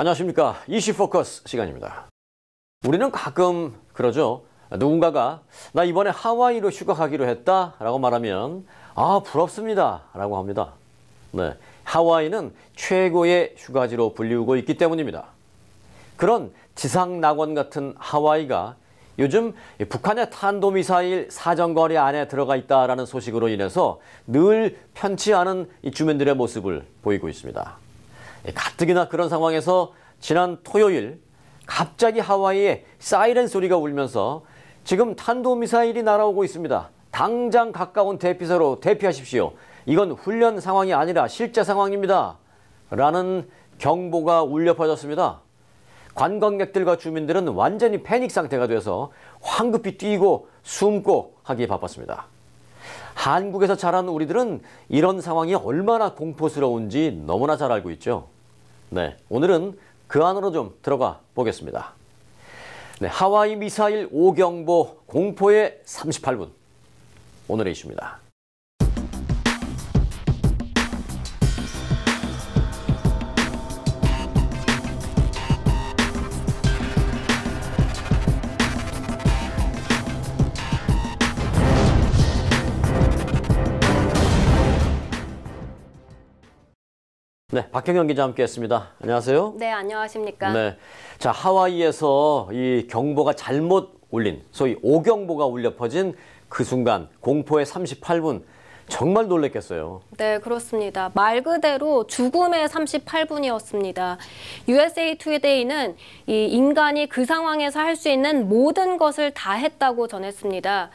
안녕하십니까 이슈포커스 시간입니다. 우리는 가끔 그러죠. 누군가가 나 이번에 하와이로 휴가 가기로 했다 라고 말하면 아 부럽습니다 라고 합니다. 네, 하와이는 최고의 휴가지로 불리우고 있기 때문입니다. 그런 지상 낙원 같은 하와이가 요즘 북한의 탄도미사일 사정거리 안에 들어가 있다라는 소식으로 인해서 늘 편치 않은 이 주민들의 모습을 보이고 있습니다. 가뜩이나 그런 상황에서 지난 토요일 갑자기 하와이에 사이렌 소리가 울면서 지금 탄도미사일이 날아오고 있습니다. 당장 가까운 대피소로 대피하십시오. 이건 훈련 상황이 아니라 실제 상황입니다. 라는 경보가 울려 퍼졌습니다. 관광객들과 주민들은 완전히 패닉 상태가 돼서 황급히 뛰고 숨고 하기에 바빴습니다. 한국에서 자란 우리들은 이런 상황이 얼마나 공포스러운지 너무나 잘 알고 있죠. 네, 오늘은 그 안으로 좀 들어가 보겠습니다. 네, 하와이 미사일 오경보 공포의 38분 오늘의 이슈입니다. 네, 박경영 기자 함께했습니다. 안녕하세요. 네, 안녕하십니까. 네, 자 하와이에서 이 경보가 잘못 울린 소위 오경보가 울려 퍼진 그 순간 공포의 38분 정말 놀랬겠어요. 네, 그렇습니다. 말 그대로 죽음의 38분이었습니다. USA Today는 이 인간이 그 상황에서 할 수 있는 모든 것을 다 했다고 전했습니다.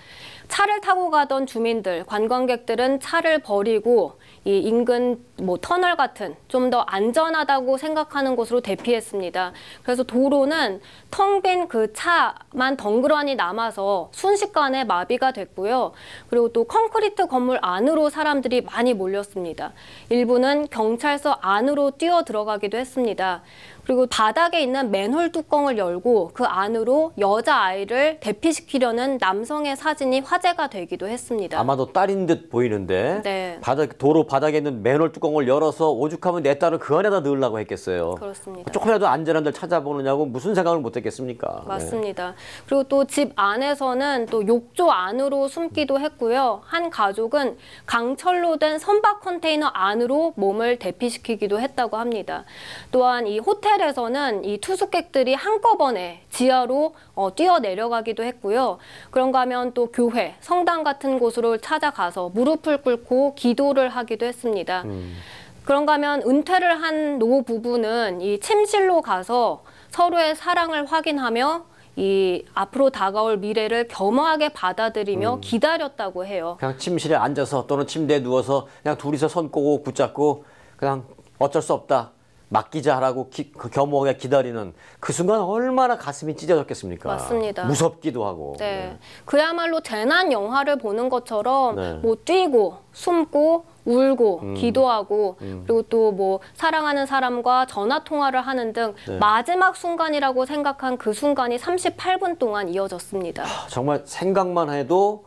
차를 타고 가던 주민들, 관광객들은 차를 버리고 이 인근 뭐 터널 같은 좀 더 안전하다고 생각하는 곳으로 대피했습니다. 그래서 도로는 텅 빈 그 차만 덩그러니 남아서 순식간에 마비가 됐고요. 그리고 또 콘크리트 건물 안으로 사람들이 많이 몰렸습니다. 일부는 경찰서 안으로 뛰어 들어가기도 했습니다. 그리고 바닥에 있는 맨홀 뚜껑을 열고 그 안으로 여자아이를 대피시키려는 남성의 사진이 화제가 되기도 했습니다. 아마도 딸인 듯 보이는데 네. 바닥, 도로 바닥에 있는 맨홀 뚜껑을 열어서 오죽하면 내 딸을 그 안에다 넣으려고 했겠어요. 그렇습니다. 조금이라도 안전한 데를 찾아보느냐고 무슨 생각을 못했겠습니까? 네. 맞습니다. 네. 그리고 또 집 안에서는 또 욕조 안으로 숨기도 했고요. 한 가족은 강철로 된 선박 컨테이너 안으로 몸을 대피시키기도 했다고 합니다. 또한 이 호텔 풋살에서는 이 투숙객들이 한꺼번에 지하로 어, 뛰어내려가기도 했고요. 그런가 하면 또 교회, 성당 같은 곳으로 찾아가서 무릎을 꿇고 기도를 하기도 했습니다. 음. 그런가 하면 은퇴를 한 노부부는 이 침실로 가서 서로의 사랑을 확인하며 이 앞으로 다가올 미래를 겸허하게 받아들이며 음. 기다렸다고 해요. 그냥 침실에 앉아서 또는 침대에 누워서 그냥 둘이서 손 꼬고 붙잡고 그냥 어쩔 수 없다. 맡기자 하라고 그 겸허하게 기다리는 그 순간 얼마나 가슴이 찢어졌겠습니까? 맞습니다. 무섭기도 하고. 네. 네. 그야말로 재난 영화를 보는 것처럼 네. 뭐 뛰고 숨고 울고 음. 기도하고 음. 그리고 또 뭐 사랑하는 사람과 전화 통화를 하는 등 네. 마지막 순간이라고 생각한 그 순간이 38분 동안 이어졌습니다. 하, 정말 생각만 해도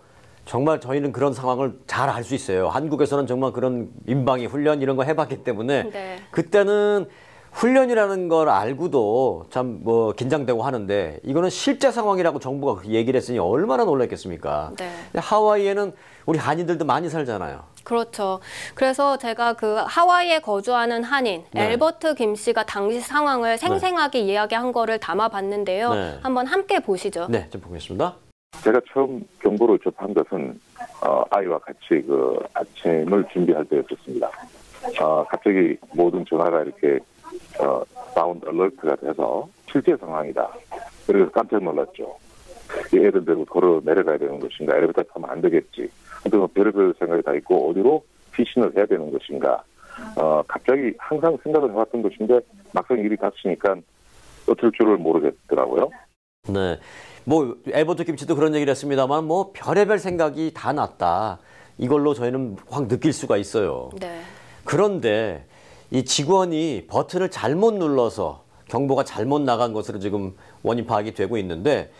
정말 저희는 그런 상황을 잘 알 수 있어요. 한국에서는 정말 그런 민방위 훈련 이런 거 해봤기 때문에 네. 그때는 훈련이라는 걸 알고도 참 뭐 긴장되고 하는데 이거는 실제 상황이라고 정부가 그 얘기를 했으니 얼마나 놀랐겠습니까. 네. 하와이에는 우리 한인들도 많이 살잖아요. 그렇죠. 그래서 제가 그 하와이에 거주하는 한인 네. 엘버트 김 씨가 당시 상황을 생생하게 네. 이야기한 거를 담아봤는데요. 네. 한번 함께 보시죠. 네, 좀 보겠습니다. 제가 처음 경보를 접한 것은 어, 아이와 같이 그 아침을 준비할 때였었습니다. 어, 갑자기 모든 전화가 이렇게 어, 사운드 얼러트가 돼서 실제 상황이다. 그래서 깜짝 놀랐죠. 애들 데리고 걸어 내려가야 되는 것인가, 엘리베이터 타면 안 되겠지. 뭐 별의별 생각이 다 있고 어디로 피신을 해야 되는 것인가. 어, 갑자기 항상 생각을 해왔던 것인데 막상 일이 닥치니까 어쩔 줄을 모르겠더라고요. 네. 뭐 엘버트 김치도 그런 얘기를 했습니다만 뭐 별의별 생각이 다 났다. 이걸로 저희는 확 느낄 수가 있어요. 네. 그런데 이 직원이 버튼을 잘못 눌러서 경보가 잘못 나간 것으로 지금 원인 파악이 되고 있는데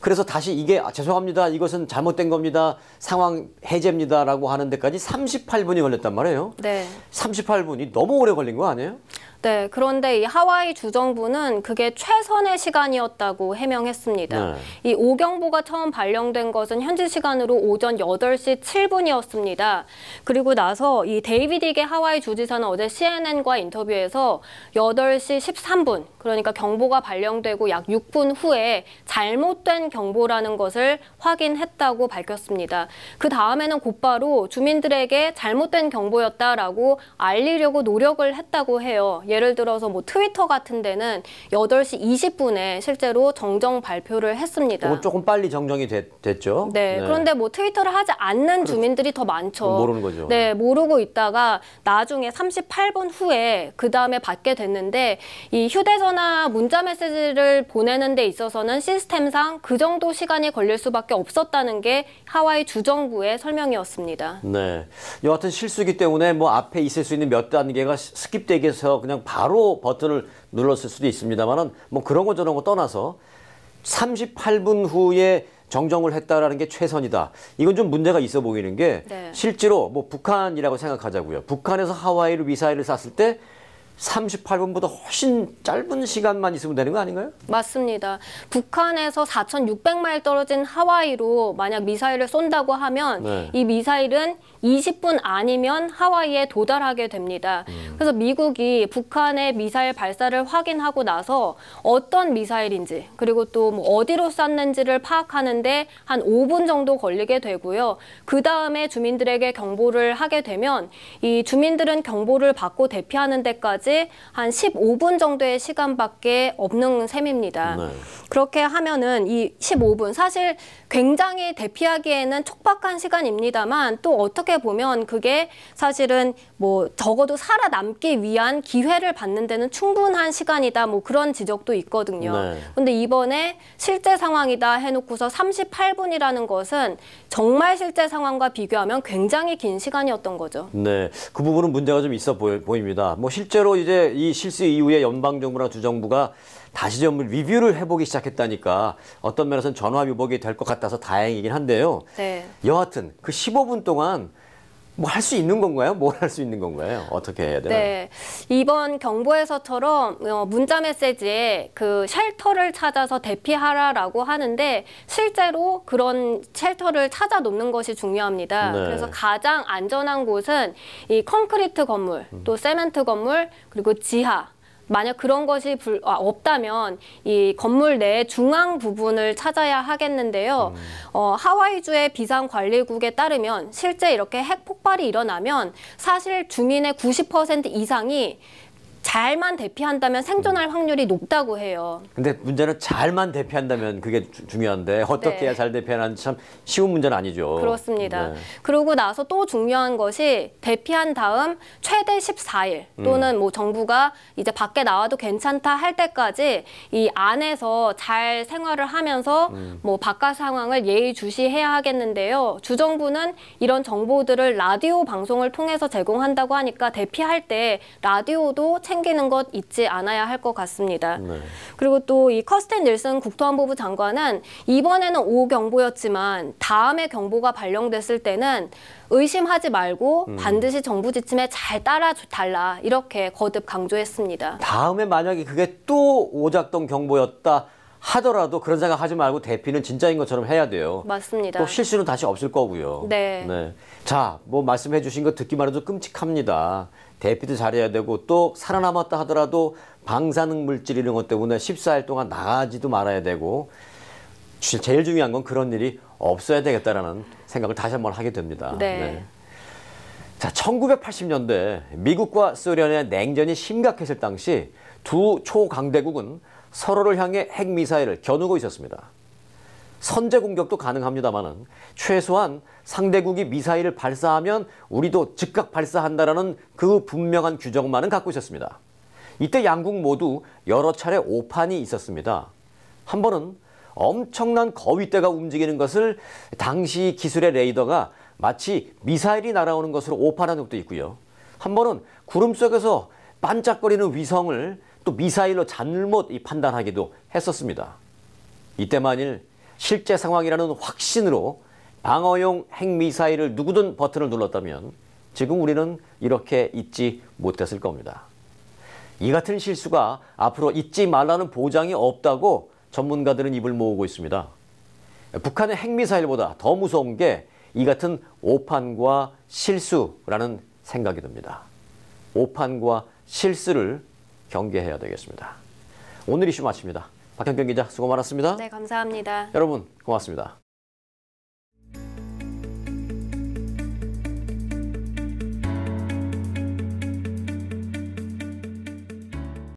그래서 다시 이게 아, 죄송합니다. 이것은 잘못된 겁니다. 상황 해제입니다라고 하는 데까지 38분이 걸렸단 말이에요. 네. 38분이 너무 오래 걸린 거 아니에요? 네, 그런데 이 하와이 주정부는 그게 최선의 시간이었다고 해명했습니다. 네. 이 오경보가 처음 발령된 것은 현지 시간으로 오전 8시 7분이었습니다. 그리고 나서 이 데이비드 이게 하와이 주지사는 어제 CNN과 인터뷰에서 8시 13분, 그러니까 경보가 발령되고 약 6분 후에 잘못된 경보라는 것을 확인했다고 밝혔습니다. 그 다음에는 곧바로 주민들에게 잘못된 경보였다라고 알리려고 노력을 했다고 해요. 예를 들어서 뭐 트위터 같은 데는 8시 20분에 실제로 정정 발표를 했습니다. 조금 빨리 정정이 됐, 죠 네, 네, 그런데 뭐 트위터를 하지 않는 그렇죠. 주민들이 더 많죠. 모르는 거죠. 네, 모르고 있다가 나중에 38분 후에 그 다음에 받게 됐는데 이 휴대전화 문자 메시지를 보내는 데 있어서는 시스템상 그 정도 시간이 걸릴 수밖에 없었다는 게 하와이 주정부의 설명이었습니다. 네, 여하튼 실수기 때문에 뭐 앞에 있을 수 있는 몇 단계가 스킵되게 해서 그냥 바로 버튼을 눌렀을 수도 있습니다만은 뭐 그런 거 저런 거 떠나서 38분 후에 정정을 했다라는 게 최선이다. 이건 좀 문제가 있어 보이는 게 네. 실제로 뭐 북한이라고 생각하자고요. 북한에서 하와이로 미사일을 쐈을 때 38분보다 훨씬 짧은 시간만 있으면 되는 거 아닌가요? 맞습니다. 북한에서 4,600마일 떨어진 하와이로 만약 미사일을 쏜다고 하면 네. 이 미사일은 20분 아니면 하와이에 도달하게 됩니다. 음. 그래서 미국이 북한의 미사일 발사를 확인하고 나서 어떤 미사일인지 그리고 또뭐 어디로 쐈는지를 파악하는데 한 5분 정도 걸리게 되고요. 그 다음에 주민들에게 경보를 하게 되면 이 주민들은 경보를 받고 대피하는 데까지 시까지한 15분 정도의 시간밖에 없는 셈입니다. 네. 그렇게 하면은 이 15분 사실 굉장히 대피하기에는 촉박한 시간입니다만 또 어떻게 보면 그게 사실은 뭐 적어도 살아남기 위한 기회를 받는 데는 충분한 시간이다 뭐 그런 지적도 있거든요. 네. 근데 이번에 실제 상황이다 해놓고서 38분이라는 것은 정말 실제 상황과 비교하면 굉장히 긴 시간이었던 거죠. 네, 그 부분은 문제가 좀 있어 보 보입니다. 뭐 실제로 이제 이 실수 이후에 연방 정부나 주정부가 다시 좀 리뷰를 해보기 시작했다니까 어떤 면에서는 전화 위복이 될 것 같아서 다행이긴 한데요. 네. 여하튼 그 15분 동안 뭐할수 있는 건가요? 뭘 할 수 있는 건가요? 어떻게 해야 되나요? 네. 이번 경보에서처럼 어, 문자 메시지에 그 쉘터를 찾아서 대피하라라고 하는데 실제로 그런 쉘터를 찾아 놓는 것이 중요합니다. 네. 그래서 가장 안전한 곳은 이 콘크리트 건물, 또 음. 세멘트 건물, 그리고 지하 만약 그런 것이 불, 아, 없다면 이 건물 내 중앙 부분을 찾아야 하겠는데요. 음. 어, 하와이주의 비상관리국에 따르면 실제 이렇게 핵폭발이 일어나면 사실 주민의 90% 이상이 잘만 대피한다면 생존할 확률이 높다고 해요. 근데 문제는 잘만 대피한다면 그게 주, 중요한데 어떻게 해야 네. 잘 대피하는지 참 쉬운 문제는 아니죠. 그렇습니다. 네. 그러고 나서 또 중요한 것이 대피한 다음 최대 14일 음. 또는 음. 뭐 정부가 이제 밖에 나와도 괜찮다 할 때까지 이 안에서 잘 생활을 하면서 음. 뭐 바깥 상황을 예의주시해야 하겠는데요. 주정부는 이런 정보들을 라디오 방송을 통해서 제공한다고 하니까 대피할 때 라디오도 채 생기는 것 잊지 않아야 할 것 같습니다. 네. 그리고 또 이 커스텐 닐슨 국토안보부 장관은 이번에는 5경보였지만 다음에 경보가 발령됐을 때는 의심하지 말고 음. 반드시 정부 지침에 잘 따라달라 이렇게 거듭 강조했습니다. 다음에 만약에 그게 또 오작동 경보였다 하더라도 그런 생각 하지 말고 대피는 진짜인 것처럼 해야 돼요. 맞습니다. 또 실수는 다시 없을 거고요. 네. 네. 자, 뭐 말씀해 주신 거 듣기만 해도 끔찍합니다. 대피도 잘해야 되고 또 살아남았다 하더라도 방사능 물질 이런 것 때문에 14일 동안 나가지도 말아야 되고 제일 중요한 건 그런 일이 없어야 되겠다라는 생각을 다시 한 번 하게 됩니다. 네. 네. 자, 1980년대 미국과 소련의 냉전이 심각했을 당시 두 초강대국은 서로를 향해 핵미사일을 겨누고 있었습니다. 선제 공격도 가능합니다만 최소한 상대국이 미사일을 발사하면 우리도 즉각 발사한다라는 그 분명한 규정만은 갖고 있었습니다. 이때 양국 모두 여러 차례 오판이 있었습니다. 한 번은 엄청난 거위대가 움직이는 것을 당시 기술의 레이더가 마치 미사일이 날아오는 것으로 오판한 적도 있고요. 한 번은 구름 속에서 반짝거리는 위성을 또 미사일로 잘못 판단하기도 했었습니다. 이때 만일 실제 상황이라는 확신으로 방어용 핵미사일을 누구든 버튼을 눌렀다면 지금 우리는 이렇게 잊지 못했을 겁니다. 이 같은 실수가 앞으로 잊지 말라는 보장이 없다고 전문가들은 입을 모으고 있습니다. 북한의 핵미사일보다 더 무서운 게 이 같은 오판과 실수라는 생각이 듭니다. 오판과 실수를 경계해야 되겠습니다. 오늘 이슈 마칩니다. 박현경 기자 수고 많았습니다. 네, 감사합니다. 여러분 고맙습니다.